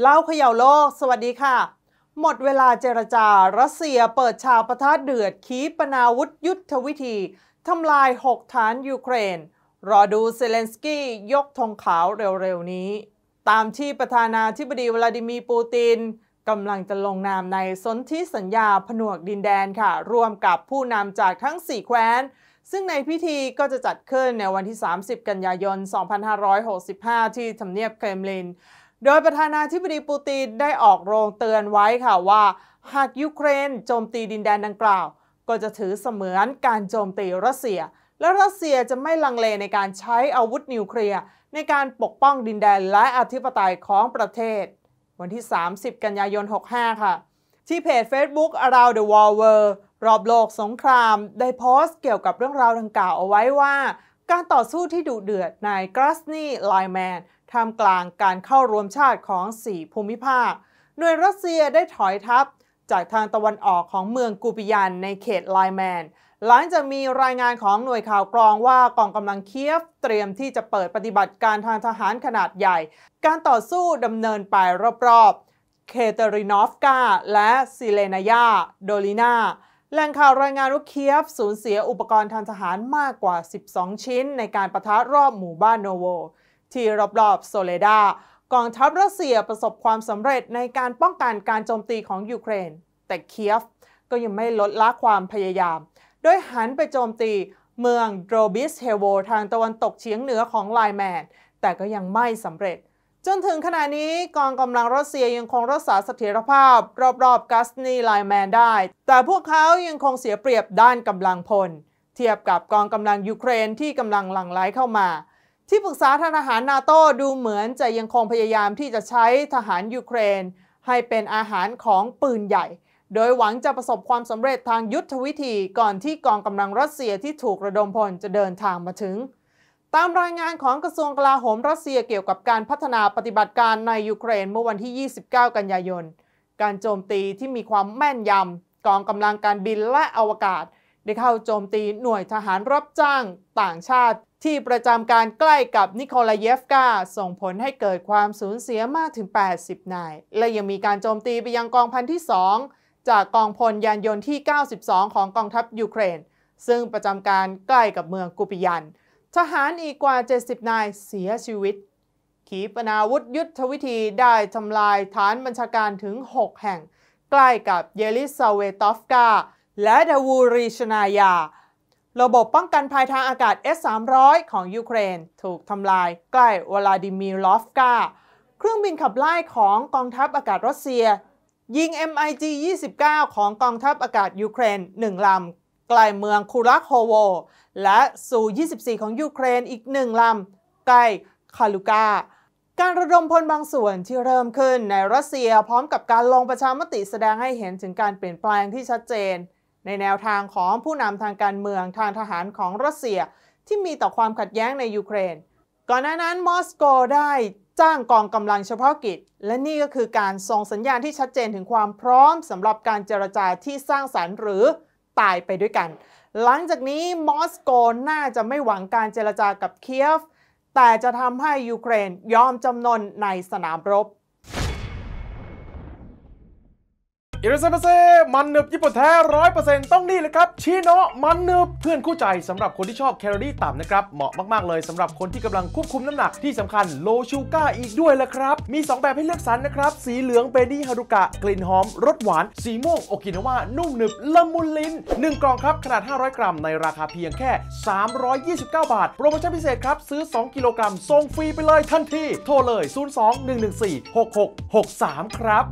เล่าเขย่าโลกสวัสดีค่ะ หมดเวลาเจรจารัสเซียเปิดฉากประทะเดือดขีปนาวุธยุทธวิธี ทำลาย6ฐานยูเครน รอดูเซเลนสกี้ยกธงขาวเร็ว ๆ นี้ ตามที่ประธานาธิบดีวลาดิมีร์ปูตินกำลังจะลงนามในสนธิสัญญาผนวกดินแดนค่ะร่วมกับผู้นำจากทั้ง 4 แคว้น ซึ่งในพิธีก็จะจัดขึ้นในวันที่ 30 กันยายน2565 ที่ทำเนียบเครมลินโดยประธานาธิบดีปูตินได้ออกโรงเตือนไว้ค่ะว่า หากยูเครนโจมตีดินแดนดังกล่าว ก็จะถือเสมือนการโจมตีรัสเซีย และรัสเซียจะไม่ลังเลในการใช้อาวุธนิวเคลียร์ในการปกป้องดินแดนและอธิปไตยของประเทศ วันที่ 30 กันยายน 65 ค่ะ ที่เพจ Facebook Around the World w r รอบโลกสงคราม ได้โพสต์เกี่ยวกับเรื่องราวดังกล่าวเอาไว้ว่าการต่อสู้ที่ดุเดือดนายกราสนีไลแมนท่ามกลางการเข้ารวมชาติของสี่ภูมิภาค หน่วยรัสเซียได้ถอยทัพจากทางตะวันออกของเมืองกูปิยันในเขตไลแมน หลังจากมีรายงานของหน่วยข่าวกรองว่ากองกำลังเคียฟเตรียมที่จะเปิดปฏิบัติการทางทหารขนาดใหญ่ การต่อสู้ดำเนินไปรอบๆ เคเตอรินอฟกา และซิเลนายาโดลินาแหล่งข่าวรายงานว่าเคียฟสูญเสียอุปกรณ์ทางทหารมากกว่า 12 ชิ้นในการประทะรอบหมู่บ้านโนโว ที่รอบๆโซเลดากองทัพรัสเซียประสบความสำเร็จในการป้องกันการโจมตีของยูเครน แต่เคียฟก็ยังไม่ลดละความพยายามโดยหันไปโจมตีเมืองโดรบิสเฮโวทางตะวันตกเฉียงเหนือของไลแมนแต่ก็ยังไม่สำเร็จจนถึงขณะนี้กองกำลังรัสเซียยังคงรักษาเสถียรภาพรอบๆ กัสนีไลแมนได้ แต่พวกเขายังคงเสียเปรียบด้านกำลังพล เทียบกับกองกำลังยูเครนที่กำลังหลั่งไหลเข้ามา ที่ปรึกษาทางทหารนาโต้ดูเหมือนจะยังคงพยายาม ที่จะใช้ทหารยูเครนให้เป็นอาหารของปืนใหญ่ โดยหวังจะประสบความสำเร็จทางยุทธวิธี ก่อนที่กองกำลังรัสเซียที่ถูกระดมพลจะเดินทางมาถึงตามรายงานของกระทรวงกลาโหมรัสเซียเกี่ยวกับการพัฒนาปฏิบัติการในยูเครนเมื่อวันที่ 29 กันยายน การโจมตีที่มีความแม่นยำกองกำลังการบินและอวกาศได้เข้าโจมตีหน่วยทหารรับจ้างต่างชาติที่ประจำการใกล้กับนิโคลาเยฟกาส่งผลให้เกิดความสูญเสียมากถึง 80 นาย และยังมีการโจมตีไปยังกองพันที่ 2 จากกองพลยานยนต์ที่ 92 ของกองทัพยูเครน ซึ่งประจำการใกล้กับเมืองกุปิยันทหารอีกกว่า70นายเสียชีวิต ขีปนาวุธยุทธวิธีได้ทำลายฐานบัญชาการถึง 6 แห่ง ใกล้กับเยลิซาเวตอฟกา และดาวูริชนายา ระบบป้องกันภายทางอากาศ S-300 ของยูเครนถูกทำลายใกล้วลาดิมีลอฟกา เครื่องบินขับไล่ของกองทัพอากาศรัสเซีย ยิง MiG 29 ของกองทัพอากาศยูเครน 1 ลำใกล้เมืองคูรักโฮโวและซู24 ของ ยูเครนอีกหนึ่งลำใกล้คาลูกาการระดมพลบางส่วนที่เริ่มขึ้นในรัสเซียพร้อมกับการลงประชามติแสดงให้เห็นถึงการเปลี่ยนแปลงที่ชัดเจน ในแนวทางของผู้นำทางการเมืองทางทหารของรัสเซีย ที่มีต่อความขัดแย้งในยูเครน ก่อนหน้านั้น มอสโกได้จ้างกองกำลังเฉพาะกิจและนี่ก็คือการส่งสัญญาณที่ชัดเจนถึงความพร้อมสำหรับการเจรจาที่สร้างสารรค์หรือตายไปด้วยกัน หลังจากนี้มอสโกน่าจะไม่หวังการเจรจากับเคียฟ แต่จะทำให้ยูเครนยอมจำนนในสนามรบอิรซาเปเซมันนึบญี่ปุ่นแท้ร้อยเปอร์เซ็นต์ต้องนี่เลยครับชิโนะมันนึบเพื่อนคู่ใจสำหรับคนที่ชอบแคลอรี่ต่ำนะครับ เหมาะมาก ๆ เลยสำหรับคนที่กำลังควบคุมน้ำหนักที่สำคัญโลชูก้าอีกด้วยละครับ มี 2 แบบให้เลือกสรรนะครับ สีเหลืองเบดี่ฮารุกะกลิ่นหอมรสหวาน สีม่วงโอกินาวานุ่มหนึบ ละมุนลิ้น 1 กล่องครับขนาด500 กรัมในราคาเพียงแค่ 329 บาทโปรโมชั่นพิเศษครับซื้อ 2กิโลกรัมส่งฟรีไปเลยทันทีโทรเลย021146663 ครับ